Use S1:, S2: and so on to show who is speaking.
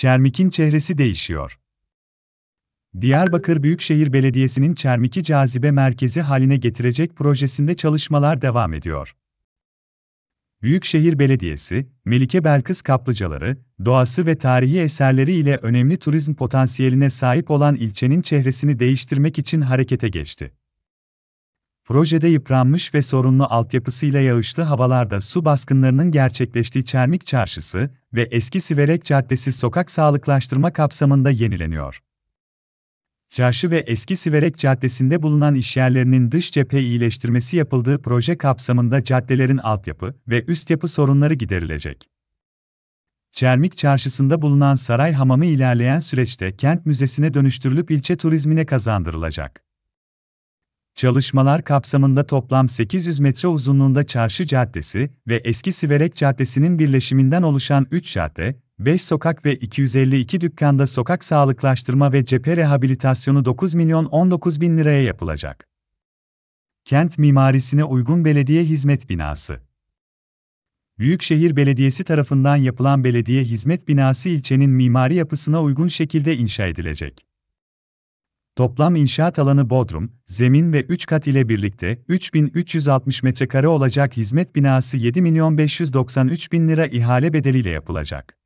S1: Çermik'in çehresi değişiyor. Diyarbakır Büyükşehir Belediyesi'nin Çermik'i cazibe merkezi haline getirecek projesinde çalışmalar devam ediyor. Büyükşehir Belediyesi, Melike Belkıs kaplıcaları, doğası ve tarihi eserleri ile önemli turizm potansiyeline sahip olan ilçenin çehresini değiştirmek için harekete geçti projede yıpranmış ve sorunlu altyapısıyla yağışlı havalarda su baskınlarının gerçekleştiği Çermik Çarşısı ve Eski Siverek Caddesi sokak sağlıklaştırma kapsamında yenileniyor. Çarşı ve Eski Siverek Caddesi'nde bulunan işyerlerinin dış cephe iyileştirmesi yapıldığı proje kapsamında caddelerin altyapı ve üst yapı sorunları giderilecek. Çermik Çarşısı'nda bulunan saray hamamı ilerleyen süreçte kent müzesine dönüştürülüp ilçe turizmine kazandırılacak. Çalışmalar kapsamında toplam 800 metre uzunluğunda Çarşı Caddesi ve Eski Siverek Caddesi'nin birleşiminden oluşan 3 cadde, 5 sokak ve 252 dükkanda sokak sağlıklaştırma ve cephe rehabilitasyonu 9 milyon 19 bin liraya yapılacak. Kent mimarisine uygun belediye hizmet binası. Büyükşehir Belediyesi tarafından yapılan belediye hizmet binası ilçenin mimari yapısına uygun şekilde inşa edilecek. Toplam inşaat alanı Bodrum, zemin ve 3 kat ile birlikte 3360 metrekare olacak hizmet binası 7.593.000 lira ihale bedeliyle yapılacak.